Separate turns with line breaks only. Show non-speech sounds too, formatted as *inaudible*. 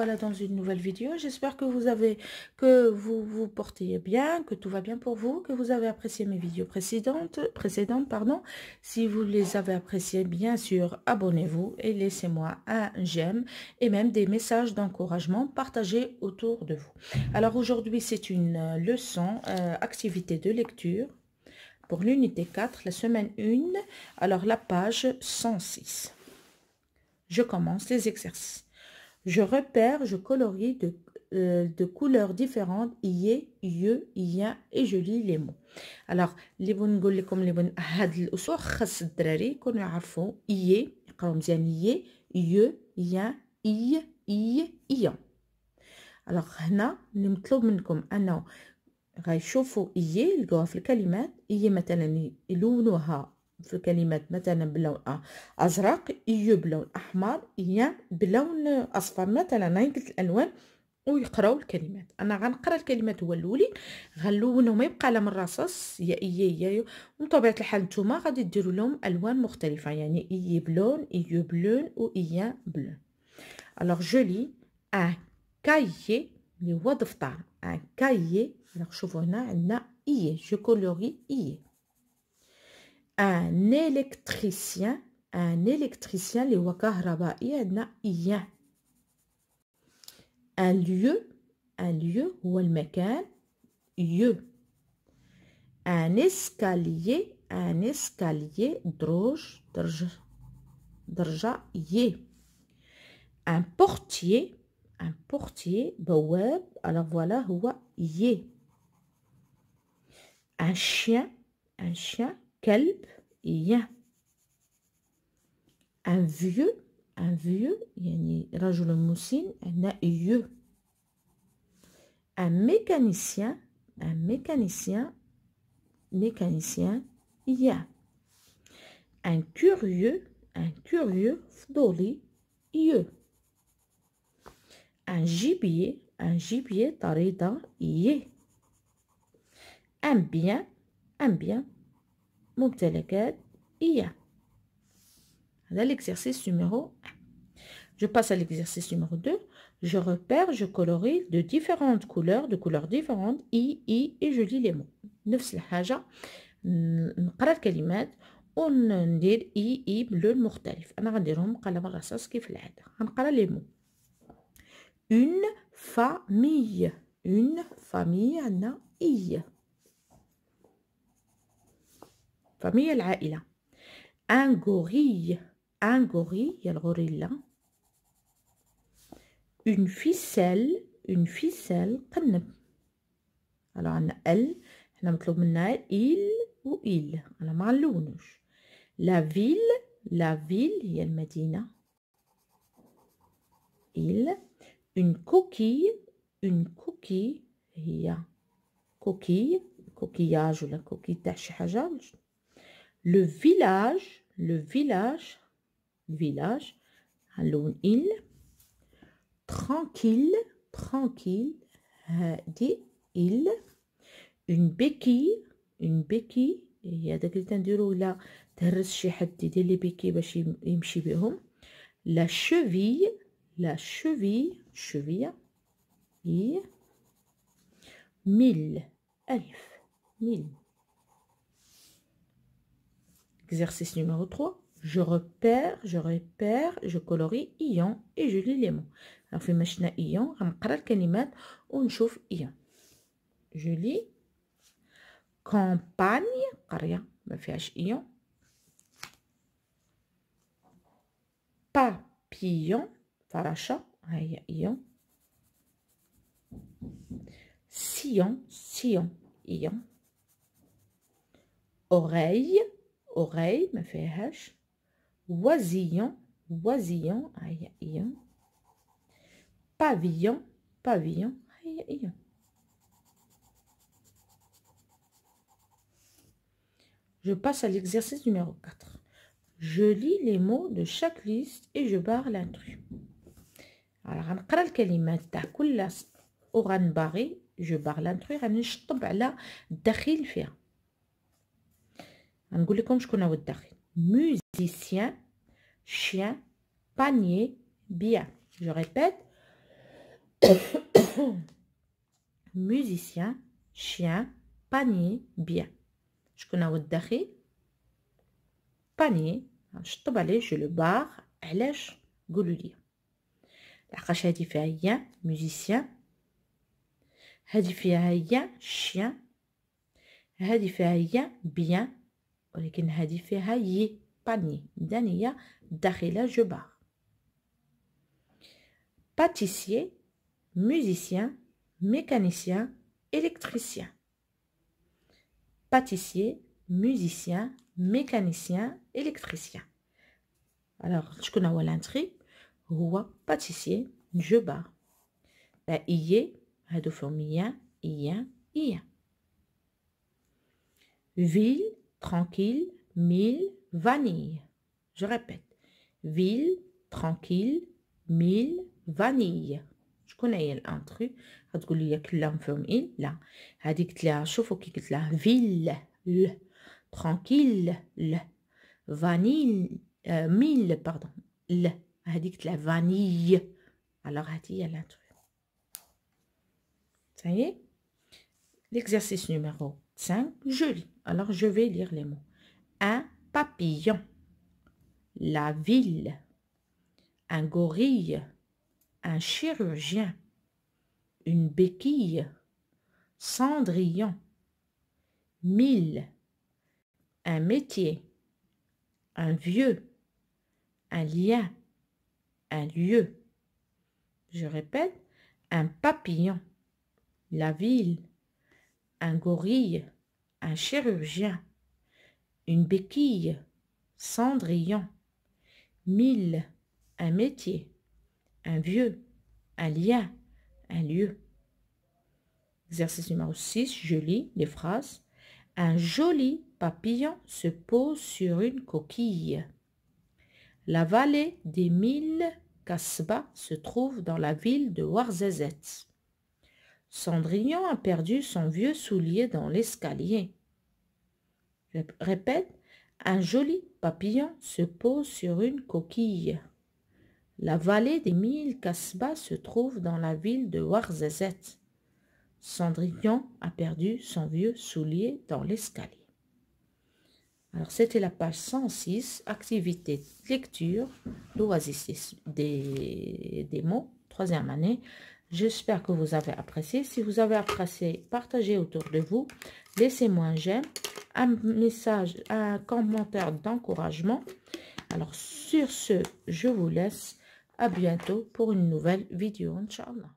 Voilà, dans une nouvelle vidéo. J'espère que vous avez, que vous vous portez bien, que tout va bien pour vous, que vous avez apprécié mes vidéos précédentes. précédentes pardon. Si vous les avez appréciées, bien sûr, abonnez-vous et laissez-moi un j'aime et même des messages d'encouragement partagés autour de vous. Alors aujourd'hui, c'est une euh, leçon, euh, activité de lecture pour l'unité 4, la semaine 1, alors la page 106. Je commence les exercices. Je repère, je colorie de, euh, couleurs différentes, yé, yé, yé, et je lis les mots. Alors, les bonnes goules comme les bonnes qu'on a arfou, yé, comme zyan yé, yé, yé, y, yé, yé. Alors, هنا نمطلوب منكم انه غيشوفوا لقوها في الكلمات مثلا في الكلمات مثلا بلون ازرق ايو بلون احمر ايام بلون اصفر مثلا هاي قلت الالوان ويقراو الكلمات انا غنقرا الكلمات هو الاولي غنلونهم ما يبقى لا من الرصاص يا اي يا ومن طبيعه الحال نتوما غادي ديروا لهم الوان مختلفه يعني اي بلون ايو بلون و ايا بلون الوغ جو لي ان كايي لي هو دفتر ان كايي الوغ شوفوا هنا عندنا اي جو كولوري اي un électricien un électricien les un lieu un lieu ou un lieu un escalier un escalier droge un portier un portier web alors voilà où un chien un chien كلب يه ان فيو ان فيو يعني رجل مسن هنا يو ان ميكانيسيان ان ميكانيسيان ميكانيسيان يا ان كوريو ان كوريو فضولي يو ان جيبيه ان جيبيه طريدة يه ان بيان ان بيان ممتلكات إياه هذا l'exercice numéro 1 je passe à l'exercice numéro 2 je repère je colorie de différentes couleurs de couleurs différentes I, I et je lis les mots la نفس الحاجة نقرا On وندير I un بلون مختلف أنا غنديرهم قلم الرصاص كيف العادة غنقرا les mots. une famille une famille عندنا I. فمية العائلة ان غوري ان غوري هي الغوريلا اون فيسال اون فيسال قنب الو عندنا ال حنا مطلوب منا ايل و ايل انا ما نلونوش لا فيل لا فيل هي المدينه ايل اون كوكي اون كوكي هي كوكي كوكياج ولا كوكي تاع شي حاجه le village, le village, village, à île. tranquille, tranquille, dit il, une béquille, une béquille, il y a des critères de l'eau là, terres chéhadidé les béquilles, bah, il la cheville, la cheville, cheville, mille, elf, mille. Exercice numéro 3. Je repère, je repère, je colorie ion et je lis les mots. Alors, في machine ion, ou une chauffe ion. Je lis campagne, قرية me fait ion. Papillon, faracha, aïe ion. Sillon, sillon, ion. Oreille, oreille ma fait oisillon oisillon pavillon pavillon je passe à l'exercice numéro 4 je lis les mots de chaque liste et je barre l'intrus. alors on va kalimat ta oran barré, je barre l'intru on suis ala dakhil fiha je connais votre Musicien, chien, panier, bien. Je répète, *coughs* musicien, chien, panier, bien. Je connais votre Panier, je te balais je le barre. lèche goûter. La question est Musicien, Chien, Bien pâtissier, musicien, mécanicien, électricien. Pâtissier, musicien, mécanicien, électricien. Alors, je connais Roi, pâtissier, je bas. La iye, adophomien, Ville, tranquille, mille, vanille. Je répète. Ville, tranquille, mille, vanille. Je connais un truc. Je vais dire que il. Là. Je dit que je la ville, Tranquille, le. Vanille, euh, mille, pardon. Le. Je dit la vanille. Alors, elle y a l'intrus. Ça y est L'exercice numéro je lis. Alors, je vais lire les mots. Un papillon. La ville. Un gorille. Un chirurgien. Une béquille. Cendrillon. Mille. Un métier. Un vieux. Un lien. Un lieu. Je répète. Un papillon. La ville un gorille, un chirurgien, une béquille, cendrillon, mille, un métier, un vieux, un lien, un lieu. Exercice numéro 6, je lis les phrases. Un joli papillon se pose sur une coquille. La vallée des mille Kasbah se trouve dans la ville de Warzazet. Cendrillon a perdu son vieux soulier dans l'escalier. Je répète, un joli papillon se pose sur une coquille. La vallée des mille casse-bas se trouve dans la ville de Warzazet. Cendrillon a perdu son vieux soulier dans l'escalier. Alors, c'était la page 106, activité lecture, l'oasis des, des mots, troisième année, J'espère que vous avez apprécié. Si vous avez apprécié, partagez autour de vous. Laissez-moi un j'aime, un message, un commentaire d'encouragement. Alors, sur ce, je vous laisse. À bientôt pour une nouvelle vidéo, Inch'Allah.